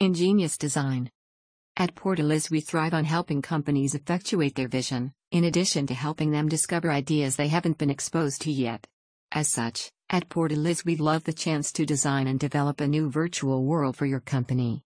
Ingenious design. At Portalis, we thrive on helping companies effectuate their vision, in addition to helping them discover ideas they haven't been exposed to yet. As such, at Portalis, we love the chance to design and develop a new virtual world for your company.